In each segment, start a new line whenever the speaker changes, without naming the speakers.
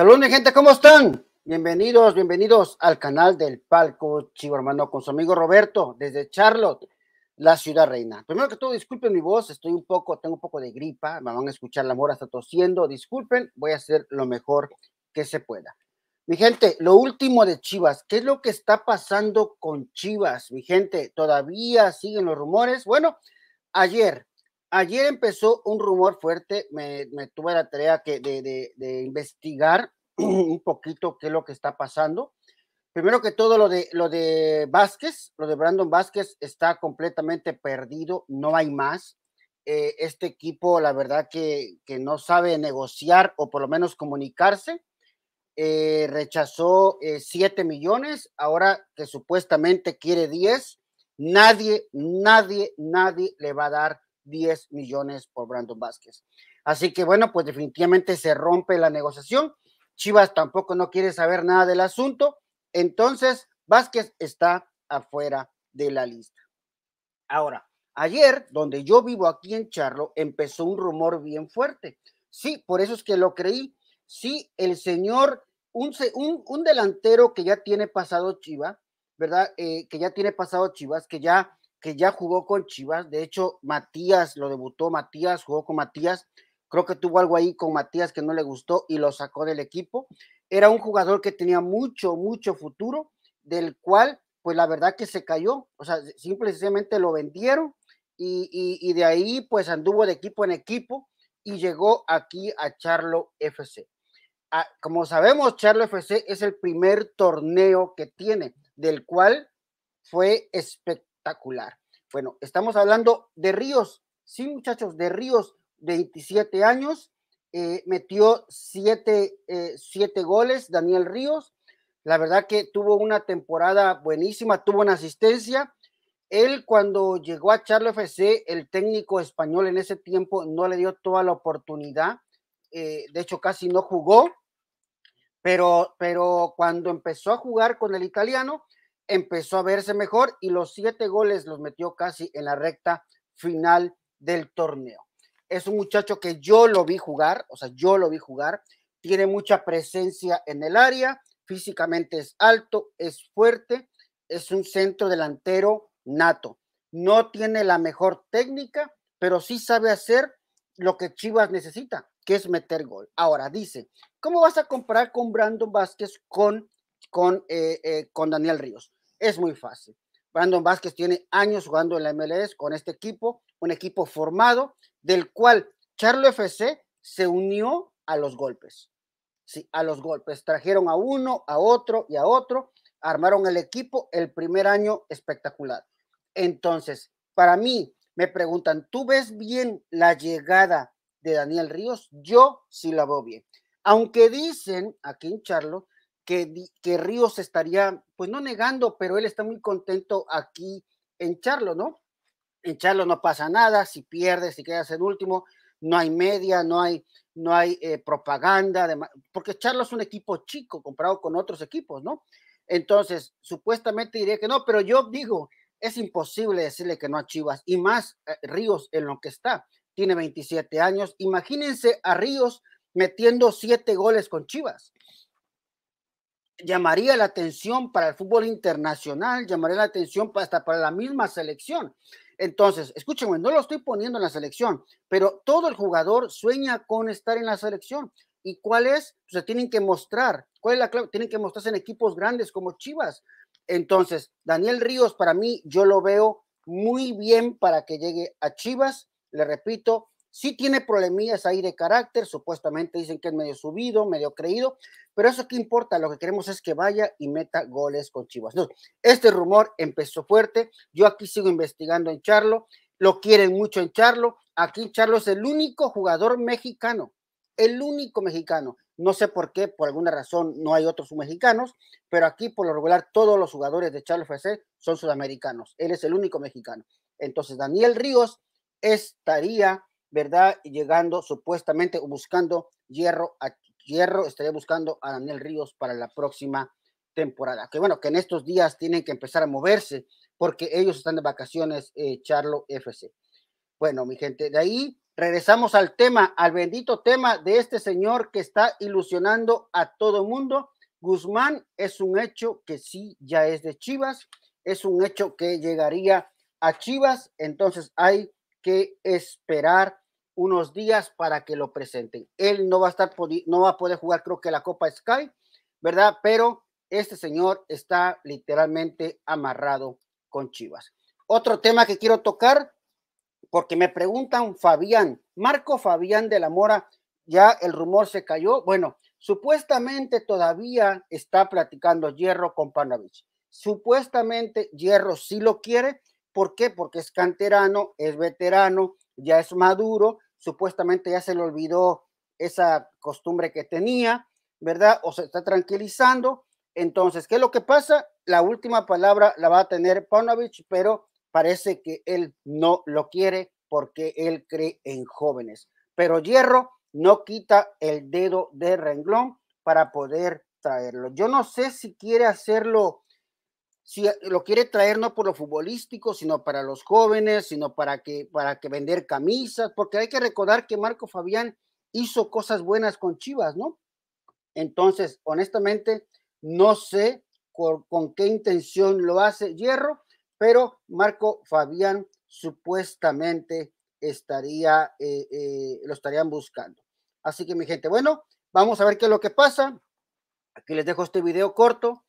Saludos, gente, ¿cómo están? Bienvenidos, bienvenidos al canal del Palco Chivo Hermano con su amigo Roberto desde Charlotte, la ciudad reina. Primero que todo, disculpen mi voz, estoy un poco, tengo un poco de gripa, me van a escuchar la mora está tosiendo, disculpen, voy a hacer lo mejor que se pueda. Mi gente, lo último de Chivas, ¿qué es lo que está pasando con Chivas? Mi gente, todavía siguen los rumores. Bueno, ayer, ayer empezó un rumor fuerte, me, tuve la tarea que de investigar un poquito qué es lo que está pasando. Primero que todo, lo de, lo de Vázquez, lo de Brandon Vázquez está completamente perdido, no hay más. Eh, este equipo, la verdad que, no sabe negociar o por lo menos comunicarse. Eh, rechazó 7 eh, millones, ahora que supuestamente quiere 10, nadie, nadie, nadie le va a dar 10 millones por Brandon Vázquez. Así que bueno, pues definitivamente se rompe la negociación Chivas tampoco no quiere saber nada del asunto, entonces Vázquez está afuera de la lista. Ahora, ayer, donde yo vivo aquí en Charlo, empezó un rumor bien fuerte. Sí, por eso es que lo creí. Sí, el señor, un, delantero que ya tiene pasado Chivas, ¿verdad? Eh, que ya tiene pasado Chivas, que ya, que ya jugó con Chivas. De hecho, Matías lo debutó, Matías jugó con Matías. Creo que tuvo algo ahí con Matías que no le gustó y lo sacó del equipo. Era un jugador que tenía mucho, mucho futuro, del cual, pues la verdad que se cayó. O sea, simple lo vendieron y, de ahí, pues anduvo de equipo en equipo y llegó aquí a Charlo FC. Ah, como sabemos, Charlo FC es el primer torneo que tiene, del cual fue espectacular. Bueno, estamos hablando de Ríos, sí muchachos, de Ríos, 27 años, eh, metió 7 eh, siete, goles, Daniel Ríos. La verdad que tuvo una temporada buenísima, tuvo una asistencia. Él cuando llegó a Charlo FC, el técnico español en ese tiempo no le dio toda la oportunidad, eh, de hecho casi no jugó, pero, pero cuando empezó a jugar con el italiano, empezó a verse mejor y los siete goles los metió casi en la recta final del torneo es un muchacho que yo lo vi jugar, o sea, yo lo vi jugar, tiene mucha presencia en el área, físicamente es alto, es fuerte, es un centro delantero nato. No tiene la mejor técnica, pero sí sabe hacer lo que Chivas necesita, que es meter gol. Ahora dice, ¿cómo vas a comparar con Brandon Vázquez con, con, eh, eh, con Daniel Ríos? Es muy fácil. Brandon Vázquez tiene años jugando en la MLS con este equipo, un equipo formado del cual Charlo FC se unió a los golpes. Sí, a los golpes. Trajeron a uno, a otro y a otro, armaron el equipo el primer año espectacular. Entonces, para mí, me preguntan, ¿tú ves bien la llegada de Daniel Ríos? Yo sí la veo bien. Aunque dicen aquí en Charlo que, Ríos estaría, pues no negando, pero él está muy contento aquí en Charlo, ¿no? En Charlo no pasa nada, si pierdes, si quedas en último, no hay media, no hay, no hay eh, propaganda, porque Charlo es un equipo chico comparado con otros equipos, ¿no? Entonces, supuestamente diría que no, pero yo digo, es imposible decirle que no a Chivas, y más eh, Ríos en lo que está, tiene 27 años, imagínense a Ríos metiendo siete goles con Chivas, llamaría la atención para el fútbol internacional, llamaría la atención hasta para la misma selección. Entonces, escúchenme, no lo estoy poniendo en la selección, pero todo el jugador sueña con estar en la selección. ¿Y cuál es? Pues, se tienen que mostrar. ¿Cuál es la clave? Tienen que mostrarse en equipos grandes como Chivas. Entonces, Daniel Ríos, para mí, yo lo veo muy bien para que llegue a Chivas. Le repito, Sí tiene problemillas ahí de carácter, supuestamente dicen que es medio subido, medio creído, pero eso qué importa, lo que queremos es que vaya y meta goles con Chivas. este rumor empezó fuerte, yo aquí sigo investigando en Charlo, lo quieren mucho en Charlo, aquí Charlo es el único jugador mexicano, el único mexicano. No sé por qué, por alguna razón no hay otros mexicanos, pero aquí por lo regular todos los jugadores de Charlo FC son sudamericanos, él es el único mexicano. Entonces, Daniel Ríos estaría ¿verdad? Llegando supuestamente o buscando hierro a hierro, estaría buscando a Daniel Ríos para la próxima temporada. Que bueno, que en estos días tienen que empezar a moverse porque ellos están de vacaciones, eh, Charlo FC. Bueno, mi gente, de ahí regresamos al tema, al bendito tema de este señor que está ilusionando a todo mundo. Guzmán es un hecho que sí ya es de Chivas, es un hecho que llegaría a Chivas, entonces hay que esperar unos días para que lo presenten. Él no va a estar, no va a poder jugar, creo que la Copa Sky, ¿verdad? Pero este señor está literalmente amarrado con Chivas. Otro tema que quiero tocar, porque me preguntan Fabián, Marco Fabián de la Mora, ya el rumor se cayó. Bueno, supuestamente todavía está platicando Hierro con Panavich, Supuestamente Hierro sí lo quiere. ¿Por qué? Porque es canterano, es veterano, ya es maduro, supuestamente ya se le olvidó esa costumbre que tenía, ¿verdad? O se está tranquilizando. Entonces, ¿qué es lo que pasa? La última palabra la va a tener Ponovich, pero parece que él no lo quiere porque él cree en jóvenes. Pero Hierro no quita el dedo de renglón para poder traerlo. Yo no sé si quiere hacerlo si eh, lo quiere traer no por lo futbolístico, sino para los jóvenes, sino para que, para que vender camisas, porque hay que recordar que Marco Fabián hizo cosas buenas con Chivas, ¿no? Entonces, honestamente, no sé con, qué intención lo hace Hierro, pero Marco Fabián supuestamente estaría, eh, eh, lo estarían buscando. Así que mi gente, bueno, vamos a ver qué es lo que pasa. Aquí les dejo este video corto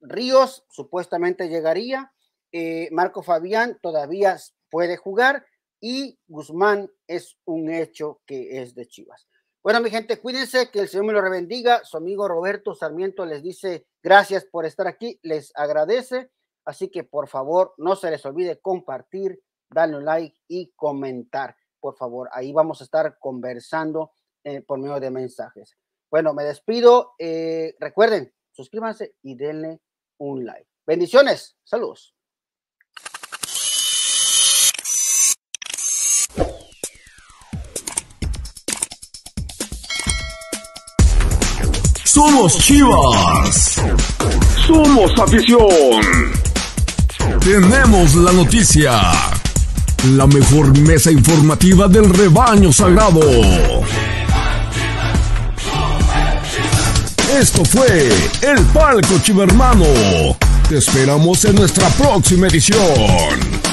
Ríos supuestamente llegaría, eh, Marco Fabián todavía puede jugar y Guzmán es un hecho que es de Chivas. Bueno, mi gente, cuídense, que el Señor me lo rebendiga. Su amigo Roberto Sarmiento les dice gracias por estar aquí, les agradece. Así que por favor, no se les olvide compartir, darle un like y comentar, por favor. Ahí vamos a estar conversando eh, por medio de mensajes. Bueno, me despido. Eh, recuerden, suscríbanse y denle un like. Bendiciones, saludos. Somos Chivas. Somos afición. Tenemos la noticia. La mejor mesa informativa del rebaño sagrado Esto fue El Palco Chivermano. Te esperamos en nuestra próxima edición.